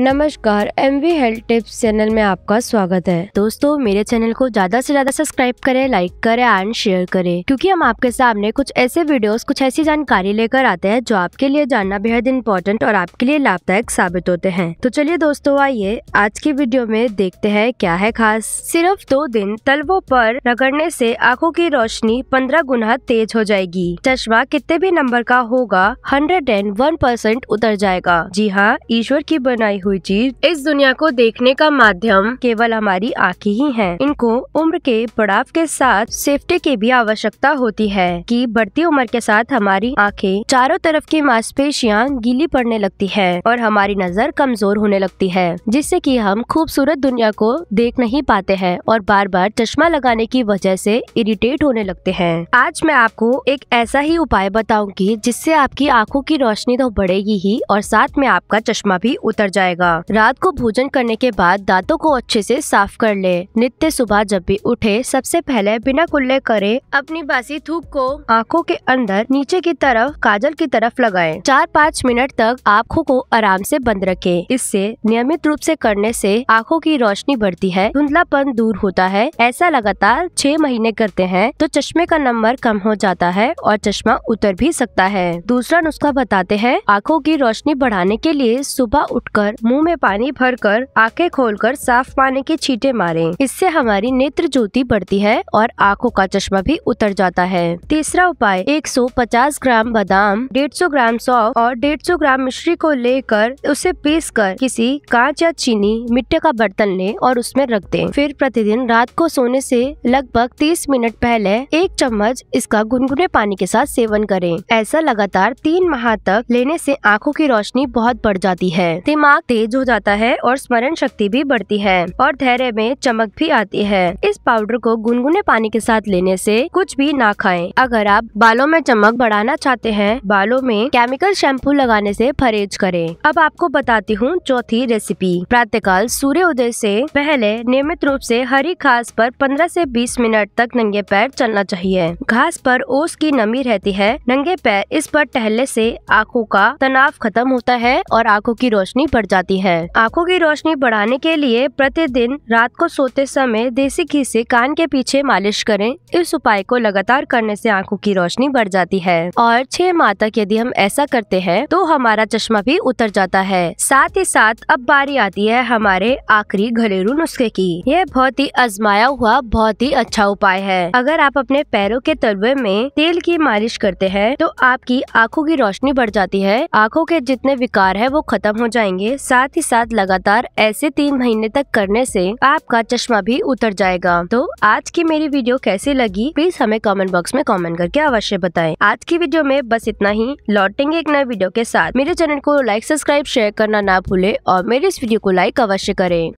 नमस्कार M V health tips channel में आपका स्वागत है दोस्तों मेरे चैनल को ज्यादा से ज्यादा सब्सक्राइब करें लाइक करें एंड शेयर करें क्योंकि हम आपके सामने कुछ ऐसे वीडियोस कुछ ऐसी जानकारी लेकर आते हैं जो आपके लिए जानना बेहद इम्पोर्टेंट और आपके लिए लाभदायक साबित होते हैं तो चलिए दोस्तों आइए आज की वीडियो में देखते हैं क्या है खास सिर्फ दो दिन तलवो आरोप रगड़ने ऐसी आँखों की रोशनी पंद्रह गुना तेज हो जाएगी चश्मा कितने भी नंबर का होगा हंड्रेड एंड वन परसेंट उतर जाएगा जी हाँ ईश्वर की बनाई हुई चीज इस दुनिया को देखने का माध्यम केवल हमारी आँखें ही हैं। इनको उम्र के बढ़ाव के साथ सेफ्टी की भी आवश्यकता होती है कि बढ़ती उम्र के साथ हमारी आँखें चारों तरफ की मांसपेशियाँ गीली पड़ने लगती है और हमारी नजर कमजोर होने लगती है जिससे कि हम खूबसूरत दुनिया को देख नहीं पाते हैं और बार बार चश्मा लगाने की वजह से इरिटेट होने लगते हैं आज मैं आपको एक ऐसा ही उपाय बताऊंगी जिससे आपकी आंखों की रोशनी तो बढ़ेगी ही और साथ में आपका चश्मा भी उतर जाएगा जाएगा रात को भोजन करने के बाद दांतों को अच्छे से साफ कर ले नित्य सुबह जब भी उठे सबसे पहले बिना कुल्ले करे अपनी बासी थूक को आँखों के अंदर नीचे की तरफ काजल की तरफ लगाए चार पाँच मिनट तक आँखों को आराम से बंद रखे इससे नियमित रूप से करने से आँखों की रोशनी बढ़ती है धुंधलापन दूर होता है ऐसा लगातार छह महीने करते हैं तो चश्मे का नंबर कम हो जाता है और चश्मा उतर भी सकता है दूसरा नुस्खा बताते हैं आँखों की रोशनी बढ़ाने के लिए सुबह उठकर मुंह में पानी भरकर आंखें खोलकर साफ पानी के छींटे मारें। इससे हमारी नेत्र ज्योति बढ़ती है और आंखों का चश्मा भी उतर जाता है तीसरा उपाय 150 ग्राम बादाम 150 ग्राम सौफ और 150 ग्राम मिश्री को लेकर उसे पीस कर किसी कांच या चीनी मिट्टी का बर्तन ले और उसमें रख दे फिर प्रतिदिन रात को सोने ऐसी लगभग तीस मिनट पहले एक चम्मच इसका गुनगुने पानी के साथ सेवन करें ऐसा लगातार तीन माह तक लेने से आंखों की रोशनी बहुत बढ़ जाती है दिमाग तेज हो जाता है और स्मरण शक्ति भी बढ़ती है और धैर्य में चमक भी आती है इस पाउडर को गुनगुने पानी के साथ लेने से कुछ भी ना खाएं। अगर आप बालों में चमक बढ़ाना चाहते हैं बालों में केमिकल शैम्पू लगाने से परहेज करें अब आपको बताती हूँ चौथी रेसिपी प्रातःकाल सूर्य उदय से पहले नियमित रूप से हरी घास पर 15 से 20 मिनट तक नंगे पैर चलना चाहिए घास पर ओस की नमी रहती है नंगे पैर इस पर टहलने से आंखों का तनाव खत्म होता है और आंखों की रोशनी बढ़ जाती जाती है आंखों की रोशनी बढ़ाने के लिए प्रतिदिन रात को सोते समय देसी घी से कान के पीछे मालिश करें इस उपाय को लगातार करने से आंखों की रोशनी बढ़ जाती है और छह माह तक यदि हम ऐसा करते हैं तो हमारा चश्मा भी उतर जाता है साथ ही साथ अब बारी आती है हमारे आखिरी घरेलू नुस्खे की यह बहुत ही आजमाया हुआ बहुत ही अच्छा उपाय है अगर आप अपने पैरों के तलवे में तेल की मालिश करते हैं तो आपकी आंखों की रोशनी बढ़ जाती है आंखों के जितने विकार है वो खत्म हो जाएंगे साथ ही साथ लगातार ऐसे तीन महीने तक करने से आपका चश्मा भी उतर जाएगा तो आज की मेरी वीडियो कैसी लगी प्लीज हमें कमेंट बॉक्स में कमेंट करके अवश्य बताएं आज की वीडियो में बस इतना ही लौटेंगे एक नए वीडियो के साथ मेरे चैनल को लाइक सब्सक्राइब शेयर करना ना भूले और मेरे इस वीडियो को लाइक अवश्य करें